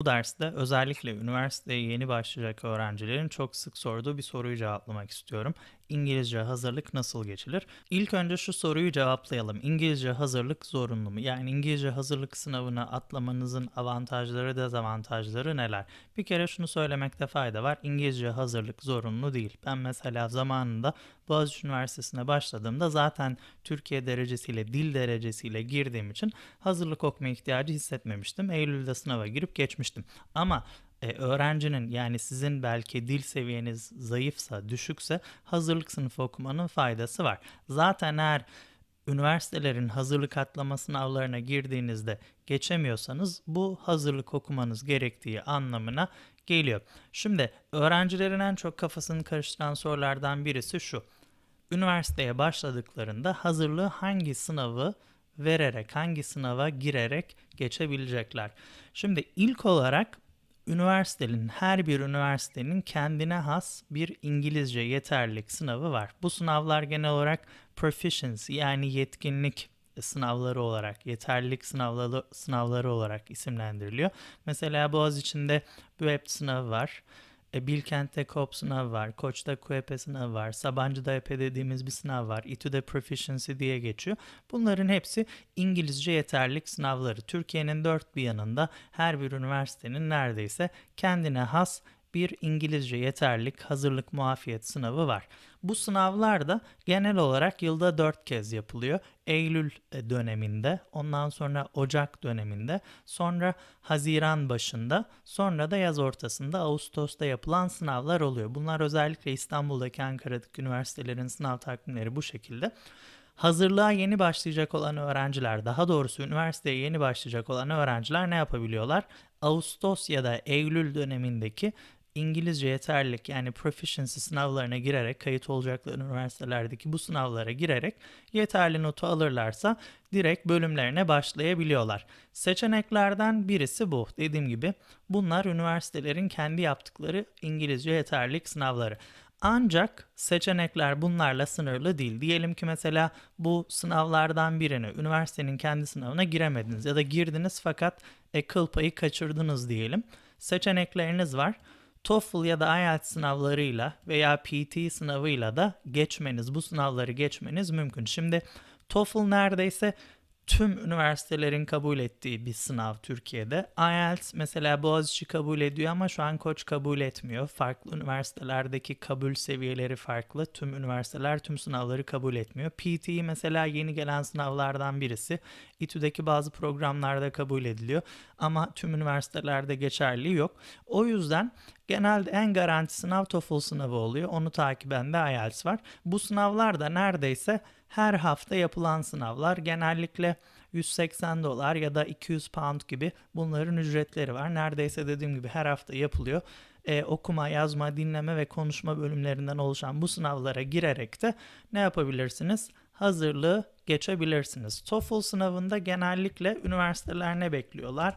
Bu derste özellikle üniversiteye yeni başlayacak öğrencilerin çok sık sorduğu bir soruyu cevaplamak istiyorum. İngilizce hazırlık nasıl geçilir? İlk önce şu soruyu cevaplayalım. İngilizce hazırlık zorunlu mu? Yani İngilizce hazırlık sınavına atlamanızın avantajları, dezavantajları neler? Bir kere şunu söylemekte fayda var. İngilizce hazırlık zorunlu değil. Ben mesela zamanında Boğaziçi Üniversitesi'ne başladığımda zaten Türkiye derecesiyle, dil derecesiyle girdiğim için hazırlık okuma ihtiyacı hissetmemiştim. Eylül'de sınava girip geçmiştim. Ama e, öğrencinin yani sizin belki dil seviyeniz zayıfsa, düşükse hazırlık sınıfı okumanın faydası var. Zaten eğer üniversitelerin hazırlık atlama sınavlarına girdiğinizde geçemiyorsanız bu hazırlık okumanız gerektiği anlamına geliyor. Şimdi öğrencilerin en çok kafasını karıştıran sorulardan birisi şu. Üniversiteye başladıklarında hazırlığı hangi sınavı vererek, hangi sınava girerek geçebilecekler? Şimdi ilk olarak üniversitenin her bir üniversitenin kendine has bir İngilizce yeterlilik sınavı var. Bu sınavlar genel olarak proficiency yani yetkinlik sınavları olarak, yeterlilik sınavları, sınavları olarak isimlendiriliyor. Mesela Boğaziçi'nde BÜEPT sınavı var. E, Bilkent'te COP sınav var, Koç'ta QEP sınavı var, Sabancı'da EP dediğimiz bir sınav var, İTÜ'de Proficiency diye geçiyor. Bunların hepsi İngilizce yeterlik sınavları. Türkiye'nin dört bir yanında her bir üniversitenin neredeyse kendine has bir İngilizce yeterlik hazırlık muafiyet sınavı var. Bu sınavlar da genel olarak yılda 4 kez yapılıyor. Eylül e, döneminde, ondan sonra Ocak döneminde, sonra Haziran başında, sonra da yaz ortasında Ağustos'ta yapılan sınavlar oluyor. Bunlar özellikle İstanbul'daki Ankara'daki üniversitelerin sınav takvimleri bu şekilde hazırlığa yeni başlayacak olan öğrenciler, daha doğrusu üniversiteye yeni başlayacak olan öğrenciler ne yapabiliyorlar? Ağustos ya da Eylül dönemindeki İngilizce yeterlilik yani proficiency sınavlarına girerek kayıt olacakları üniversitelerdeki bu sınavlara girerek yeterli notu alırlarsa direkt bölümlerine başlayabiliyorlar. Seçeneklerden birisi bu. Dediğim gibi bunlar üniversitelerin kendi yaptıkları İngilizce yeterlilik sınavları. Ancak seçenekler bunlarla sınırlı değil. Diyelim ki mesela bu sınavlardan birini üniversitenin kendi sınavına giremediniz ya da girdiniz fakat e, payı kaçırdınız diyelim. Seçenekleriniz var. TOEFL ya da IELTS sınavlarıyla veya PT sınavıyla da geçmeniz, bu sınavları geçmeniz mümkün. Şimdi TOEFL neredeyse tüm üniversitelerin kabul ettiği bir sınav Türkiye'de. IELTS mesela Boğaziçi kabul ediyor ama şu an Koç kabul etmiyor. Farklı üniversitelerdeki kabul seviyeleri farklı. Tüm üniversiteler tüm sınavları kabul etmiyor. PT mesela yeni gelen sınavlardan birisi. İTÜ'deki bazı programlarda kabul ediliyor ama tüm üniversitelerde geçerli yok. O yüzden Genelde en garanti sınav TOEFL sınavı oluyor. Onu takiben de IELTS var. Bu sınavlar da neredeyse her hafta yapılan sınavlar. Genellikle 180 dolar ya da 200 pound gibi bunların ücretleri var. Neredeyse dediğim gibi her hafta yapılıyor. Ee, okuma, yazma, dinleme ve konuşma bölümlerinden oluşan bu sınavlara girerek de ne yapabilirsiniz? Hazırlığı geçebilirsiniz. TOEFL sınavında genellikle üniversiteler ne bekliyorlar?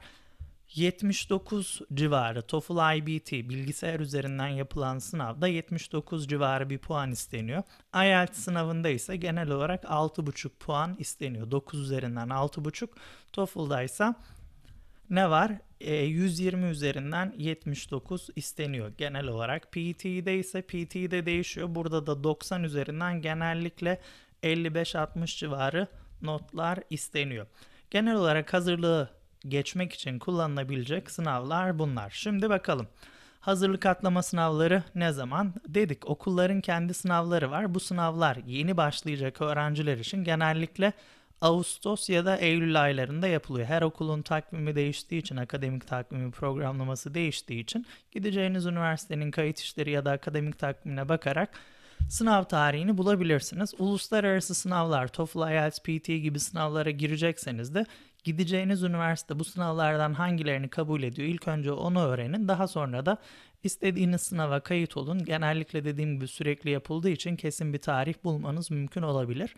79 civarı TOEFL IBT bilgisayar üzerinden yapılan sınavda 79 civarı bir puan isteniyor. IELTS sınavında ise genel olarak 6,5 puan isteniyor. 9 üzerinden 6,5. TOEFL'da ise ne var? E, 120 üzerinden 79 isteniyor genel olarak. PT'de e ise PT'de e değişiyor. Burada da 90 üzerinden genellikle 55-60 civarı notlar isteniyor. Genel olarak hazırlığı geçmek için kullanılabilecek sınavlar bunlar. Şimdi bakalım. Hazırlık atlama sınavları ne zaman? Dedik okulların kendi sınavları var. Bu sınavlar yeni başlayacak öğrenciler için genellikle Ağustos ya da Eylül aylarında yapılıyor. Her okulun takvimi değiştiği için, akademik takvimi programlaması değiştiği için gideceğiniz üniversitenin kayıt işleri ya da akademik takvimine bakarak sınav tarihini bulabilirsiniz. Uluslararası sınavlar, TOEFL, IELTS, PT e e gibi sınavlara girecekseniz de Gideceğiniz üniversite bu sınavlardan hangilerini kabul ediyor? İlk önce onu öğrenin. Daha sonra da istediğiniz sınava kayıt olun. Genellikle dediğim gibi sürekli yapıldığı için kesin bir tarih bulmanız mümkün olabilir.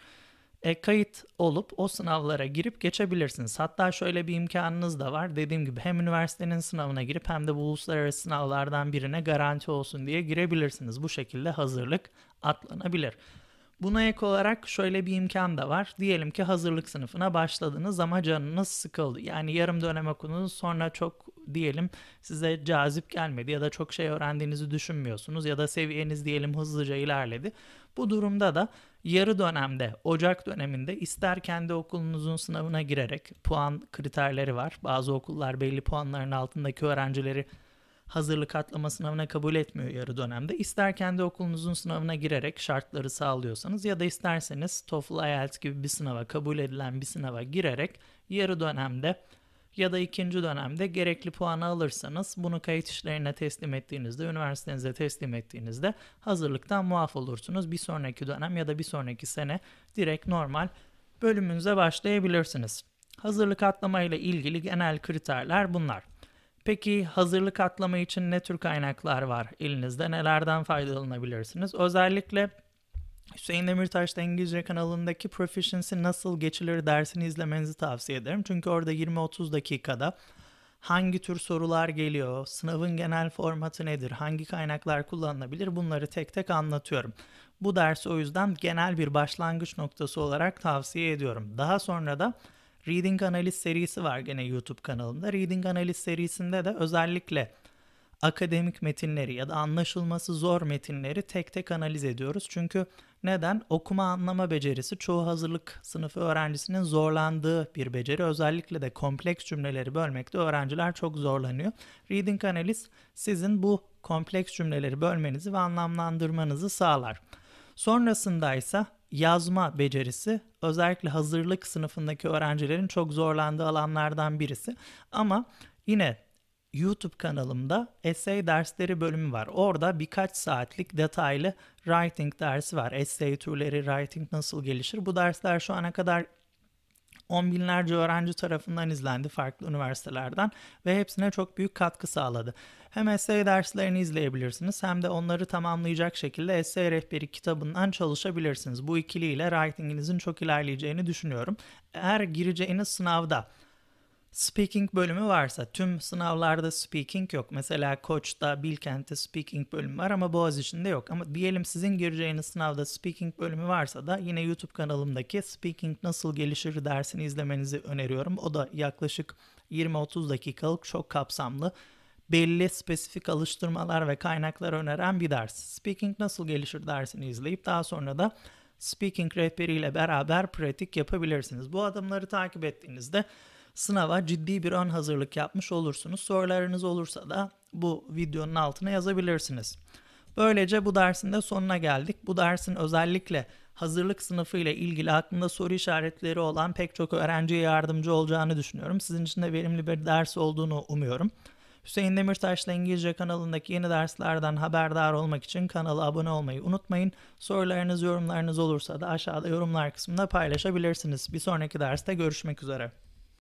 E, kayıt olup o sınavlara girip geçebilirsiniz. Hatta şöyle bir imkanınız da var. Dediğim gibi hem üniversitenin sınavına girip hem de bu uluslararası sınavlardan birine garanti olsun diye girebilirsiniz. Bu şekilde hazırlık atlanabilir. Buna ek olarak şöyle bir imkan da var. Diyelim ki hazırlık sınıfına başladınız ama canınız sıkıldı. Yani yarım dönem okudunuz sonra çok diyelim size cazip gelmedi ya da çok şey öğrendiğinizi düşünmüyorsunuz ya da seviyeniz diyelim hızlıca ilerledi. Bu durumda da yarı dönemde, Ocak döneminde ister kendi okulunuzun sınavına girerek puan kriterleri var. Bazı okullar belli puanların altındaki öğrencileri hazırlık atlama sınavına kabul etmiyor yarı dönemde. İster kendi okulunuzun sınavına girerek şartları sağlıyorsanız ya da isterseniz TOEFL, IELTS gibi bir sınava kabul edilen bir sınava girerek yarı dönemde ya da ikinci dönemde gerekli puanı alırsanız bunu kayıt işlerine teslim ettiğinizde, üniversitenize teslim ettiğinizde hazırlıktan muaf olursunuz. Bir sonraki dönem ya da bir sonraki sene direkt normal bölümünüze başlayabilirsiniz. Hazırlık atlama ile ilgili genel kriterler bunlar. Peki hazırlık atlama için ne tür kaynaklar var elinizde? Nelerden faydalanabilirsiniz? Özellikle Hüseyin Demirtaş'ta İngilizce kanalındaki Proficiency Nasıl Geçilir dersini izlemenizi tavsiye ederim. Çünkü orada 20-30 dakikada hangi tür sorular geliyor, sınavın genel formatı nedir, hangi kaynaklar kullanılabilir bunları tek tek anlatıyorum. Bu dersi o yüzden genel bir başlangıç noktası olarak tavsiye ediyorum. Daha sonra da Reading Analiz serisi var gene YouTube kanalımda. Reading Analiz serisinde de özellikle akademik metinleri ya da anlaşılması zor metinleri tek tek analiz ediyoruz. Çünkü neden? Okuma anlama becerisi çoğu hazırlık sınıfı öğrencisinin zorlandığı bir beceri. Özellikle de kompleks cümleleri bölmekte öğrenciler çok zorlanıyor. Reading Analiz sizin bu kompleks cümleleri bölmenizi ve anlamlandırmanızı sağlar. Sonrasında ise yazma becerisi özellikle hazırlık sınıfındaki öğrencilerin çok zorlandığı alanlardan birisi. Ama yine YouTube kanalımda essay dersleri bölümü var. Orada birkaç saatlik detaylı writing dersi var. Essay türleri, writing nasıl gelişir? Bu dersler şu ana kadar on binlerce öğrenci tarafından izlendi farklı üniversitelerden ve hepsine çok büyük katkı sağladı. Hem essay derslerini izleyebilirsiniz hem de onları tamamlayacak şekilde essay rehberi kitabından çalışabilirsiniz. Bu ikiliyle writinginizin çok ilerleyeceğini düşünüyorum. Eğer gireceğiniz sınavda speaking bölümü varsa tüm sınavlarda speaking yok. Mesela Koç'ta, Bilkent'te speaking bölümü var ama Boğaziçi'nde yok. Ama diyelim sizin gireceğiniz sınavda speaking bölümü varsa da yine YouTube kanalımdaki Speaking Nasıl Gelişir dersini izlemenizi öneriyorum. O da yaklaşık 20-30 dakikalık çok kapsamlı belli spesifik alıştırmalar ve kaynaklar öneren bir ders. Speaking Nasıl Gelişir dersini izleyip daha sonra da Speaking rehberiyle beraber pratik yapabilirsiniz. Bu adımları takip ettiğinizde sınava ciddi bir ön hazırlık yapmış olursunuz. Sorularınız olursa da bu videonun altına yazabilirsiniz. Böylece bu dersin de sonuna geldik. Bu dersin özellikle hazırlık sınıfı ile ilgili aklında soru işaretleri olan pek çok öğrenciye yardımcı olacağını düşünüyorum. Sizin için de verimli bir ders olduğunu umuyorum. Hüseyin Demirtaş'la İngilizce kanalındaki yeni derslerden haberdar olmak için kanala abone olmayı unutmayın. Sorularınız, yorumlarınız olursa da aşağıda yorumlar kısmında paylaşabilirsiniz. Bir sonraki derste görüşmek üzere.